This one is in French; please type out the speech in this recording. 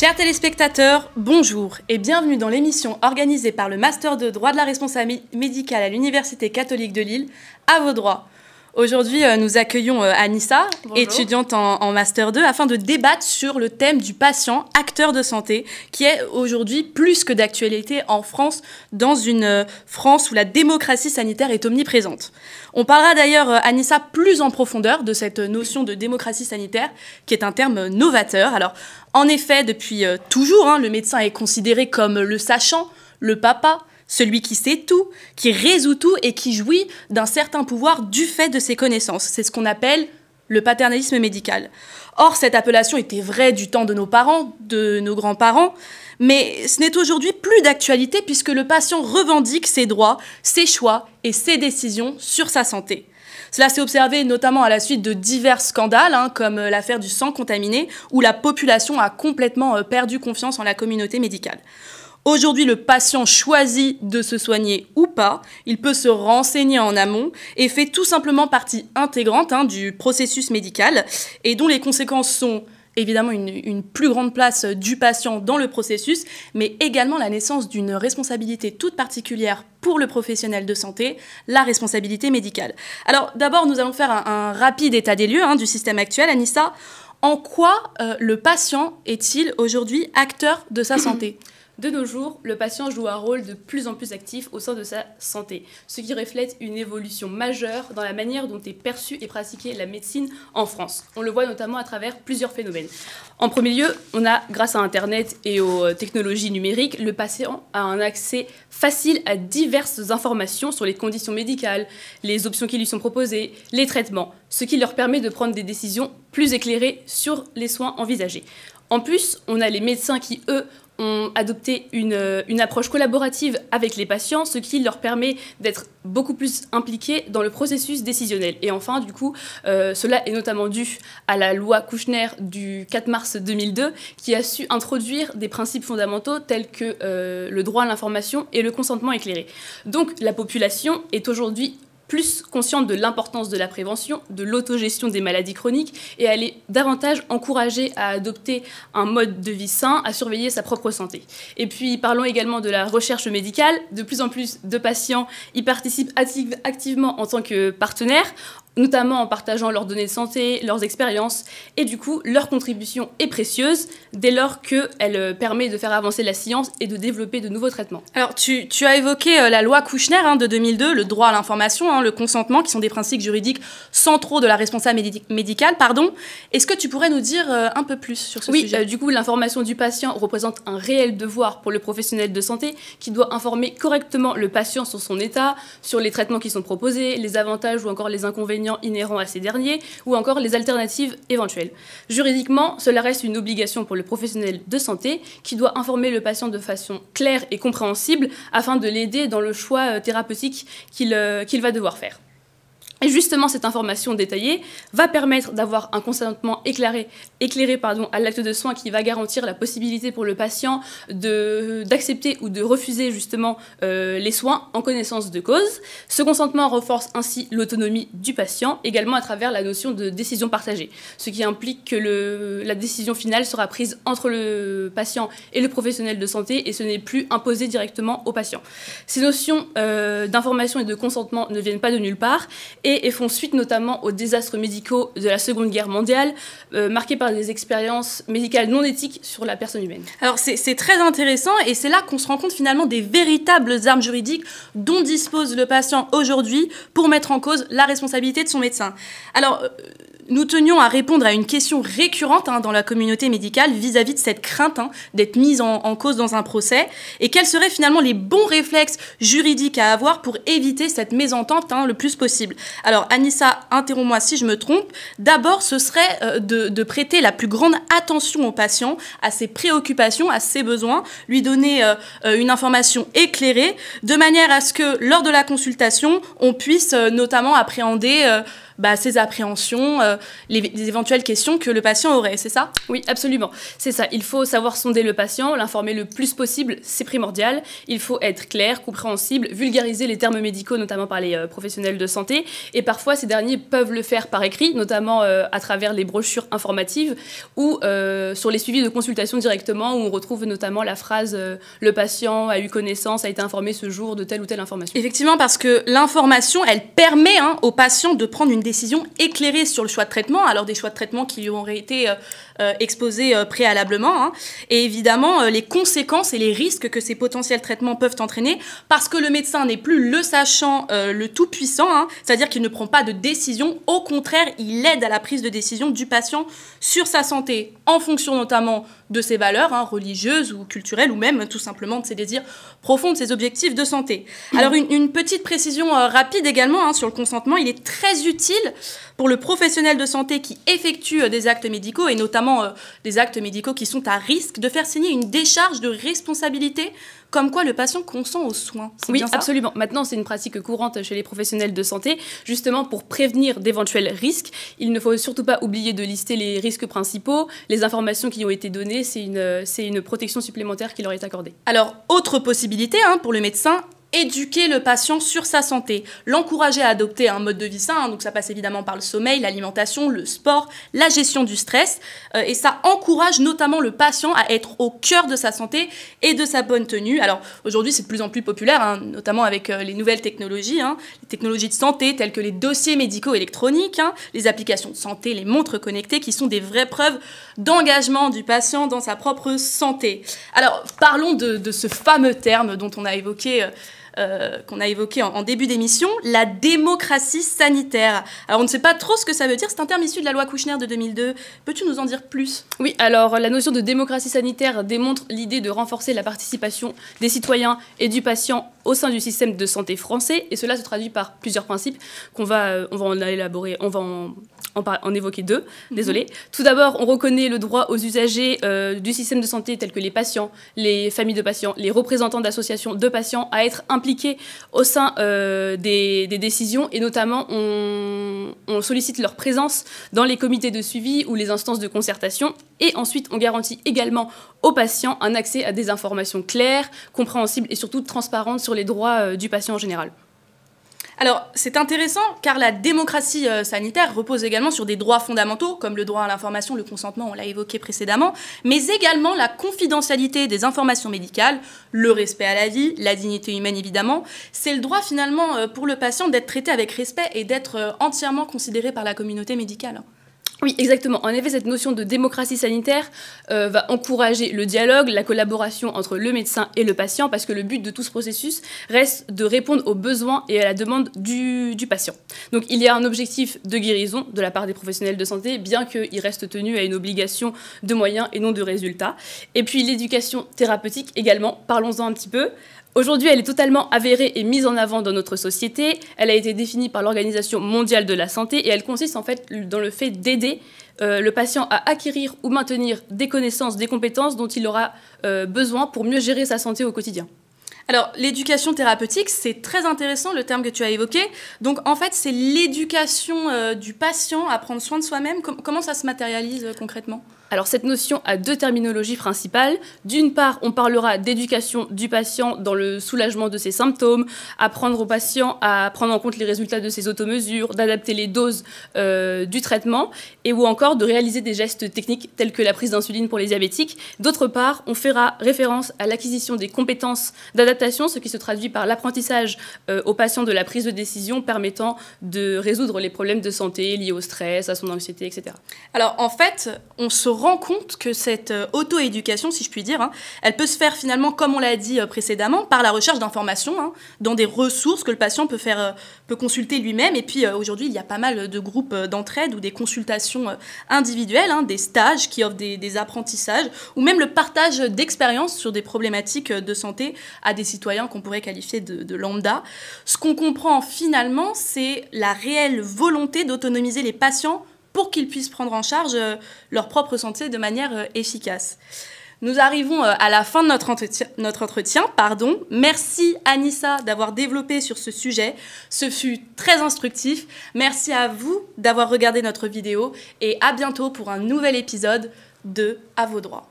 Chers téléspectateurs, bonjour et bienvenue dans l'émission organisée par le Master de droit de la responsabilité médicale à l'Université catholique de Lille, à vos droits. Aujourd'hui, euh, nous accueillons euh, Anissa, étudiante en, Master 2, afin de débattre sur le thème du patient acteur de santé, qui est aujourd'hui plus que d'actualité en France, dans une euh, France où la démocratie sanitaire est omniprésente. On parlera d'ailleurs, Anissa, plus en profondeur de cette notion de démocratie sanitaire, qui est un terme novateur. Alors, en effet, depuis toujours, hein, le médecin est considéré comme le sachant, le papa, celui qui sait tout, qui résout tout et qui jouit d'un certain pouvoir du fait de ses connaissances. C'est ce qu'on appelle le paternalisme médical. Or, cette appellation était vraie du temps de nos parents, de nos grands-parents, mais ce n'est aujourd'hui plus d'actualité puisque le patient revendique ses droits, ses choix et ses décisions sur sa santé. Cela s'est observé notamment à la suite de divers scandales, hein, comme l'affaire du sang contaminé, où la population a complètement euh, perdu confiance en la communauté médicale. Aujourd'hui, le patient choisit de se soigner ou pas, il peut se renseigner en amont et fait tout simplement partie intégrante hein, du processus médical et dont les conséquences sont évidemment une, plus grande place du patient dans le processus, mais également la naissance d'une responsabilité toute particulière pour le professionnel de santé, la responsabilité médicale. Alors d'abord, nous allons faire un, rapide état des lieux hein, du système actuel, Anissa. En quoi euh, le patient est-il aujourd'hui acteur de sa santé de nos jours, le patient joue un rôle de plus en plus actif au sein de sa santé, ce qui reflète une évolution majeure dans la manière dont est perçue et pratiquée la médecine en France. On le voit notamment à travers plusieurs phénomènes. En premier lieu, on a, grâce à Internet et aux euh, technologies numériques, le patient a un accès facile à diverses informations sur les conditions médicales, les options qui lui sont proposées, les traitements, ce qui leur permet de prendre des décisions plus éclairées sur les soins envisagés. En plus, on a les médecins qui, eux, ont adopté euh, une, approche collaborative avec les patients, ce qui leur permet d'être beaucoup plus impliqués dans le processus décisionnel. Et enfin, du coup, euh, cela est notamment dû à la loi Kouchner du 4 mars 2002, qui a su introduire des principes fondamentaux tels que euh, le droit à l'information et le consentement éclairé. Donc la population est aujourd'hui plus consciente de l'importance de la prévention, de l'autogestion des maladies chroniques, et elle est davantage encouragée à adopter un mode de vie sain, à surveiller sa propre santé. Et puis parlons également de la recherche médicale. De plus en plus de patients y participent activement en tant que partenaires, notamment en partageant leurs données de santé, leurs expériences, et du coup, leur contribution est précieuse dès lors qu'elle euh, permet de faire avancer la science et de développer de nouveaux traitements. Alors, tu, as évoqué euh, la loi Kouchner hein, de 2002, le droit à l'information, hein, le consentement, qui sont des principes juridiques centraux de la responsabilité médicale. Pardon. Est-ce que tu pourrais nous dire euh, un peu plus sur ce sujet Oui, du coup, l'information du patient représente un réel devoir pour le professionnel de santé qui doit informer correctement le patient sur son état, sur les traitements qui sont proposés, les avantages ou encore les inconvénients inhérents à ces derniers ou encore les alternatives éventuelles. Juridiquement, cela reste une obligation pour le professionnel de santé qui doit informer le patient de façon claire et compréhensible afin de l'aider dans le choix euh, thérapeutique euh, qu'il va devoir faire. Et justement, cette information détaillée va permettre d'avoir un consentement éclairé, éclairé à l'acte de soins qui va garantir la possibilité pour le patient d'accepter ou de refuser justement euh, les soins en connaissance de cause. Ce consentement renforce ainsi l'autonomie du patient, également à travers la notion de décision partagée, ce qui implique que la décision finale sera prise entre le patient et le professionnel de santé et ce n'est plus imposé directement au patient. Ces notions euh, d'information et de consentement ne viennent pas de nulle part et, font suite notamment aux désastres médicaux de la Seconde Guerre mondiale, euh, marqués par des expériences médicales non éthiques sur la personne humaine. Alors c'est très intéressant et c'est là qu'on se rend compte finalement des véritables armes juridiques dont dispose le patient aujourd'hui pour mettre en cause la responsabilité de son médecin. Alors euh, nous tenions à répondre à une question récurrente hein, dans la communauté médicale vis-à-vis de cette crainte hein, d'être mise en, cause dans un procès et quels seraient finalement les bons réflexes juridiques à avoir pour éviter cette mésentente hein, le plus possible. Alors Anissa, interromps-moi si je me trompe. D'abord, ce serait euh, de, prêter la plus grande attention au patient, à ses préoccupations, à ses besoins, lui donner euh, euh, une information éclairée, de manière à ce que lors de la consultation, on puisse notamment appréhender bah, ses appréhensions, euh, les, éventuelles questions que le patient aurait, c'est ça Oui, absolument. C'est ça. Il faut savoir sonder le patient, l'informer le plus possible, c'est primordial. Il faut être clair, compréhensible, vulgariser les termes médicaux, notamment par les euh, professionnels de santé. Et parfois, ces derniers peuvent le faire par écrit, notamment euh, à travers les brochures informatives ou sur les suivis de consultation directement, où on retrouve notamment la phrase Le patient a eu connaissance, a été informé ce jour de telle ou telle information. Effectivement, parce que l'information, elle permet hein, au patient de prendre une décision décision éclairée sur le choix de traitement, alors des choix de traitement qui lui auraient été euh, euh, exposés euh, préalablement, hein. et évidemment les conséquences et les risques que ces potentiels traitements peuvent entraîner, parce que le médecin n'est plus le sachant, le tout-puissant, hein. c'est-à-dire qu'il ne prend pas de décision, au contraire, il aide à la prise de décision du patient sur sa santé, en fonction notamment de ses valeurs hein, religieuses ou culturelles, ou même tout simplement de ses désirs profonds, de ses objectifs de santé. Alors une, petite précision rapide également sur le consentement, il est très utile pour le professionnel de santé qui effectue euh, des actes médicaux et notamment euh, des actes médicaux qui sont à risque de faire signer une décharge de responsabilité comme quoi le patient consent aux soins. Oui, absolument. Maintenant, c'est une pratique courante chez les professionnels de santé. Justement, pour prévenir d'éventuels risques, il ne faut surtout pas oublier de lister les risques principaux, les informations qui ont été données. C'est une, euh, protection supplémentaire qui leur est accordée. Alors, autre possibilité hein, pour le médecin, éduquer le patient sur sa santé, l'encourager à adopter un mode de vie sain, hein. donc ça passe évidemment par le sommeil, l'alimentation, le sport, la gestion du stress, euh, et ça encourage notamment le patient à être au cœur de sa santé et de sa bonne tenue. Alors aujourd'hui c'est de plus en plus populaire, hein, notamment avec euh, les nouvelles technologies, hein. les technologies de santé telles que les dossiers médicaux électroniques, les applications de santé, les montres connectées, qui sont des vraies preuves d'engagement du patient dans sa propre santé. Alors parlons de, ce fameux terme dont on a évoqué. Euh, euh, qu'on a évoqué en, en début d'émission, la démocratie sanitaire. Alors on ne sait pas trop ce que ça veut dire, c'est un terme issu de la loi Kouchner de 2002. Peux-tu nous en dire plus Oui, alors la notion de démocratie sanitaire démontre l'idée de renforcer la participation des citoyens et du patient au sein du système de santé français, et cela se traduit par plusieurs principes qu'on va, euh, on va en élaborer, on va en, évoquer deux, mhm. désolé. Tout d'abord, on reconnaît le droit aux usagers euh, du système de santé tels que les patients, les familles de patients, les représentants d'associations de patients à être impliqués au sein euh, des, décisions, et notamment on, on sollicite leur présence dans les comités de suivi ou les instances de concertation, et ensuite on garantit également aux patients un accès à des informations claires, compréhensibles et surtout transparentes sur les droits euh, du patient en général. Alors, c'est intéressant car la démocratie euh, sanitaire repose également sur des droits fondamentaux comme le droit à l'information, le consentement, on l'a évoqué précédemment, mais également la confidentialité des informations médicales, le respect à la vie, la dignité humaine évidemment. C'est le droit finalement euh, pour le patient d'être traité avec respect et d'être entièrement considéré par la communauté médicale. Oui, exactement. En effet, cette notion de démocratie sanitaire euh, va encourager le dialogue, la collaboration entre le médecin et le patient, parce que le but de tout ce processus reste de répondre aux besoins et à la demande du, patient. Donc il y a un objectif de guérison de la part des professionnels de santé, bien qu'il reste tenu à une obligation de moyens et non de résultats. Et puis l'éducation thérapeutique également, parlons-en un petit peu. Aujourd'hui, elle est totalement avérée et mise en avant dans notre société. Elle a été définie par l'Organisation mondiale de la santé et elle consiste en fait dans le fait d'aider euh, le patient à acquérir ou maintenir des connaissances, des compétences dont il aura euh, besoin pour mieux gérer sa santé au quotidien. Alors, l'éducation thérapeutique, c'est très intéressant le terme que tu as évoqué. Donc, en fait, c'est l'éducation euh, du patient à prendre soin de soi-même. comment ça se matérialise concrètement alors cette notion a deux terminologies principales. D'une part, on parlera d'éducation du patient dans le soulagement de ses symptômes, apprendre au patient à prendre en compte les résultats de ses automesures, d'adapter les doses euh, du traitement, et ou encore de réaliser des gestes techniques tels que la prise d'insuline pour les diabétiques. D'autre part, on fera référence à l'acquisition des compétences d'adaptation, ce qui se traduit par l'apprentissage euh, au patient de la prise de décision permettant de résoudre les problèmes de santé liés au stress, à son anxiété, etc. Alors en fait, on se rend compte que cette euh, auto-éducation, si je puis dire, hein, elle peut se faire finalement, comme on l'a dit euh, précédemment, par la recherche d'informations, hein, dans des ressources que le patient peut, faire, euh, peut consulter lui-même. Et puis aujourd'hui, il y a pas mal de groupes d'entraide ou des consultations individuelles, hein, des stages qui offrent des, apprentissages, ou même le partage d'expériences sur des problématiques de santé à des citoyens qu'on pourrait qualifier de, de lambda. Ce qu'on comprend finalement, c'est la réelle volonté d'autonomiser les patients pour qu'ils puissent prendre en charge euh, leur propre santé de manière euh, efficace. Nous arrivons euh, à la fin de notre entretien, notre entretien pardon. Merci Anissa d'avoir développé sur ce sujet. Ce fut très instructif. Merci à vous d'avoir regardé notre vidéo et à bientôt pour un nouvel épisode de À vos droits.